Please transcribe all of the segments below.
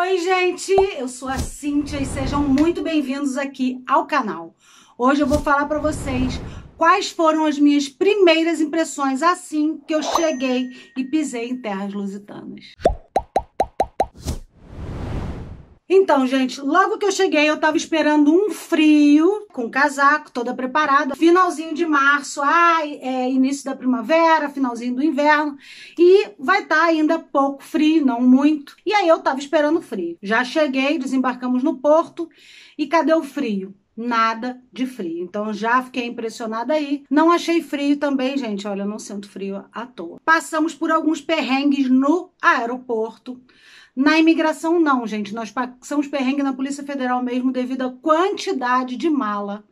Oi, gente! Eu sou a Cíntia e sejam muito bem-vindos aqui ao canal. Hoje eu vou falar para vocês quais foram as minhas primeiras impressões assim que eu cheguei e pisei em terras lusitanas. Então, gente, logo que eu cheguei, eu tava esperando um frio, com casaco, toda preparada. Finalzinho de março, ai, é início da primavera, finalzinho do inverno. E vai estar tá ainda pouco frio, não muito. E aí eu tava esperando frio. Já cheguei, desembarcamos no porto. E cadê o frio? nada de frio. Então já fiquei impressionada aí. Não achei frio também, gente. Olha, eu não sinto frio à toa. Passamos por alguns perrengues no aeroporto. Na imigração, não, gente. Nós passamos perrengue na Polícia Federal mesmo devido à quantidade de mala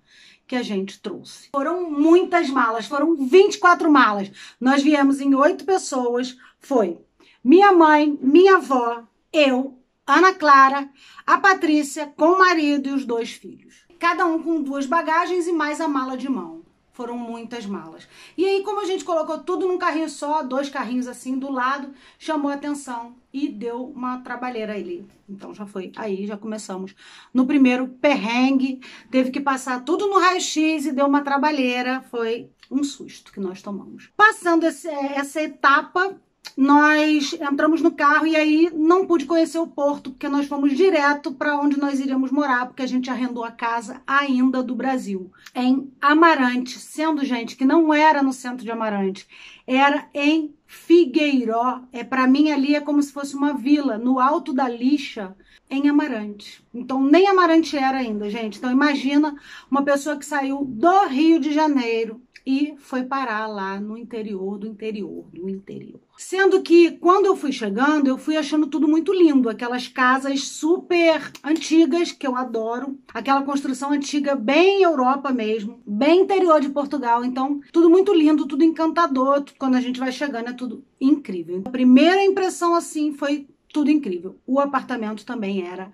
que a gente trouxe. Foram muitas malas, foram 24 malas. Nós viemos em oito pessoas. Foi minha mãe, minha avó, eu, Ana Clara, a Patrícia, com o marido e os dois filhos cada um com duas bagagens e mais a mala de mão. Foram muitas malas. E aí, como a gente colocou tudo num carrinho só, dois carrinhos assim do lado, chamou atenção e deu uma trabalheira ali. Então já foi aí, já começamos. No primeiro perrengue, teve que passar tudo no raio-x e deu uma trabalheira. Foi um susto que nós tomamos. Passando esse, essa etapa, nós entramos no carro e aí não pude conhecer o porto, porque nós fomos direto para onde nós iríamos morar, porque a gente arrendou a casa ainda do Brasil, em Amarante, sendo gente que não era no centro de Amarante, era em Figueiró. É para mim ali é como se fosse uma vila, no alto da lixa em Amarante. Então, nem Amarante era ainda, gente. Então, imagina uma pessoa que saiu do Rio de Janeiro e foi parar lá no interior do interior do interior. Sendo que quando eu fui chegando, eu fui achando tudo muito lindo, aquelas casas super antigas que eu adoro, aquela construção antiga bem Europa mesmo, bem interior de Portugal, então tudo muito lindo, tudo encantador, quando a gente vai chegando é tudo incrível. Então, a primeira impressão assim foi tudo incrível. O apartamento também era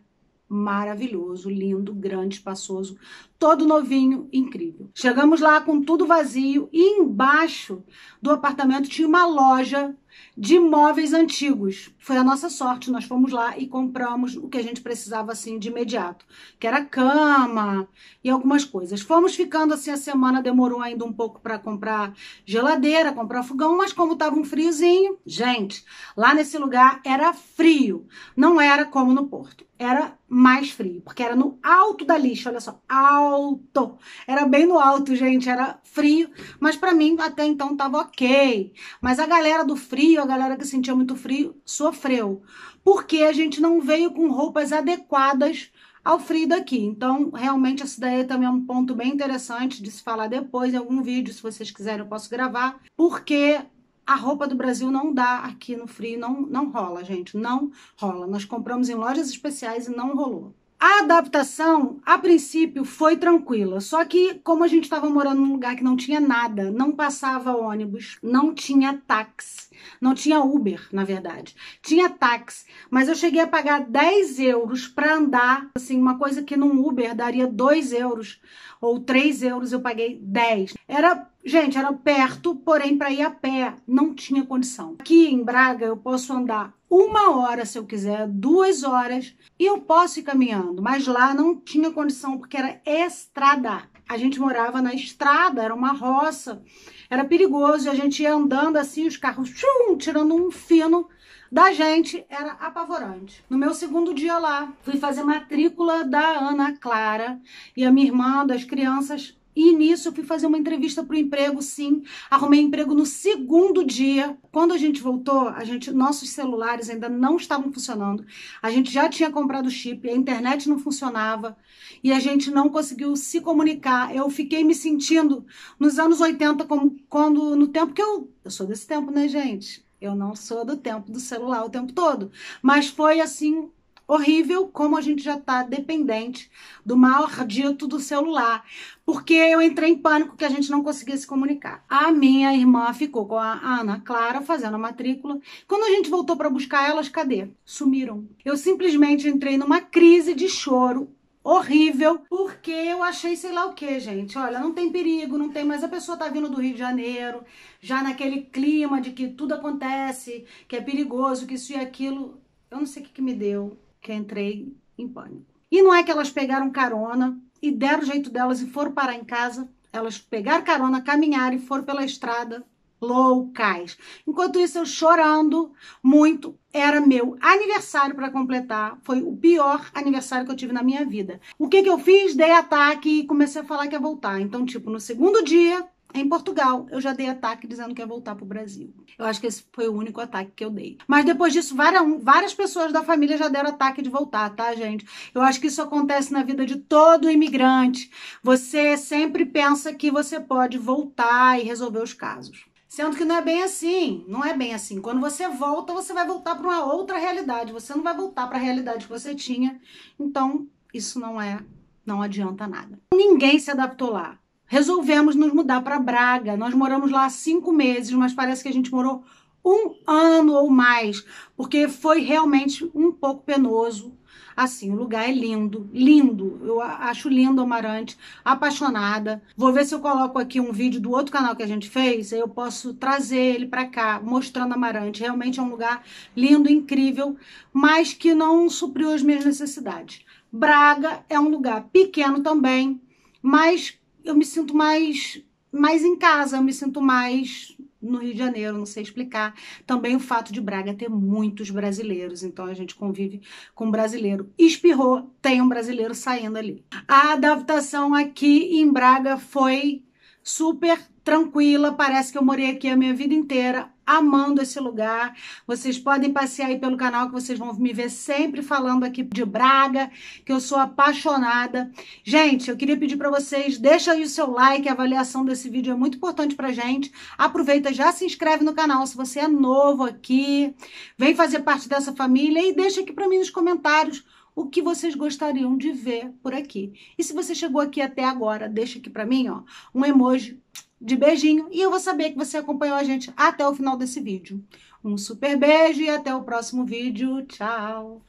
maravilhoso, lindo, grande, espaçoso, todo novinho, incrível. Chegamos lá com tudo vazio e embaixo do apartamento tinha uma loja de móveis antigos. Foi a nossa sorte, nós fomos lá e compramos o que a gente precisava assim de imediato, que era cama e algumas coisas. Fomos ficando assim a semana, demorou ainda um pouco para comprar geladeira, comprar fogão, mas como tava um friozinho, gente, lá nesse lugar era frio, não era como no Porto era mais frio, porque era no alto da lixa, olha só, alto. Era bem no alto, gente, era frio, mas para mim até então tava OK. Mas a galera do frio frio, a galera que sentia muito frio sofreu, porque a gente não veio com roupas adequadas ao frio daqui. Então, realmente, essa daí também é um ponto bem interessante de se falar depois em algum vídeo, se vocês quiserem, eu posso gravar, porque a roupa do Brasil não dá aqui no frio, não, não rola, gente, não rola. Nós compramos em lojas especiais e não rolou. A adaptação, a princípio, foi tranquila. Só que, como a gente estava morando num lugar que não tinha nada, não passava ônibus, não tinha táxi, não tinha Uber, na verdade. Tinha táxi, mas eu cheguei a pagar 10 euros para andar, assim, uma coisa que num Uber daria 2 euros ou 3 euros, eu paguei 10. Era Gente, era perto, porém para ir a pé não tinha condição. Aqui em Braga eu posso andar uma hora, se eu quiser, duas horas, e eu posso ir caminhando. Mas lá não tinha condição, porque era estrada. A gente morava na estrada, era uma roça, era perigoso, e a gente ia andando assim, os carros tchum, tirando um fino da gente, era apavorante. No meu segundo dia lá, fui fazer matrícula da Ana Clara, e a minha irmã das crianças e nisso eu fui fazer uma entrevista para o emprego, sim. Arrumei emprego no segundo dia. Quando a gente voltou, a gente, nossos celulares ainda não estavam funcionando. A gente já tinha comprado o chip, a internet não funcionava e a gente não conseguiu se comunicar. Eu fiquei me sentindo nos anos 80, como quando no tempo que eu, eu sou desse tempo, né, gente? Eu não sou do tempo do celular o tempo todo, mas foi assim horrível como a gente já está dependente do maldito do celular. Porque eu entrei em pânico que a gente não conseguia se comunicar. A minha irmã ficou com a Ana Clara fazendo a matrícula. Quando a gente voltou para buscar elas, cadê? Sumiram. Eu simplesmente entrei numa crise de choro horrível, porque eu achei sei lá o que, gente. Olha, não tem perigo, não tem, mas a pessoa tá vindo do Rio de Janeiro, já naquele clima de que tudo acontece, que é perigoso, que isso e aquilo. Eu não sei o que, que me deu que entrei em pânico. E não é que elas pegaram carona e deram o jeito delas e foram parar em casa. Elas pegaram carona, caminharam e foram pela estrada Locais. Enquanto isso, eu chorando muito. Era meu aniversário para completar. Foi o pior aniversário que eu tive na minha vida. O que, que eu fiz? Dei ataque e comecei a falar que ia voltar. Então, tipo, no segundo dia, em Portugal, eu já dei ataque dizendo que ia voltar para o Brasil. Eu acho que esse foi o único ataque que eu dei. Mas depois disso, várias, várias pessoas da família já deram ataque de voltar, tá, gente? Eu acho que isso acontece na vida de todo imigrante. Você sempre pensa que você pode voltar e resolver os casos. Sendo que não é bem assim, não é bem assim. Quando você volta, você vai voltar para uma outra realidade, você não vai voltar para a realidade que você tinha. Então, isso não é, não adianta nada. Ninguém se adaptou lá resolvemos nos mudar para Braga. Nós moramos lá cinco meses, mas parece que a gente morou um ano ou mais, porque foi realmente um pouco penoso. Assim, o lugar é lindo, lindo. Eu acho lindo Amarante, apaixonada. Vou ver se eu coloco aqui um vídeo do outro canal que a gente fez, aí eu posso trazer ele para cá, mostrando Amarante. Realmente é um lugar lindo, incrível, mas que não supriu as minhas necessidades. Braga é um lugar pequeno também, mas eu me sinto mais, mais em casa, eu me sinto mais no Rio de Janeiro, não sei explicar. Também o fato de Braga ter muitos brasileiros, então a gente convive com brasileiro. Espirrou, tem um brasileiro saindo ali. A adaptação aqui em Braga foi super tranquila, parece que eu morei aqui a minha vida inteira amando esse lugar. Vocês podem passear aí pelo canal que vocês vão me ver sempre falando aqui de Braga, que eu sou apaixonada. Gente, eu queria pedir para vocês, deixa aí o seu like, a avaliação desse vídeo é muito importante pra gente. Aproveita, já se inscreve no canal se você é novo aqui. Vem fazer parte dessa família e deixa aqui para mim nos comentários o que vocês gostariam de ver por aqui. E se você chegou aqui até agora, deixa aqui para mim, ó, um emoji de beijinho e eu vou saber que você acompanhou a gente até o final desse vídeo. Um super beijo e até o próximo vídeo. Tchau!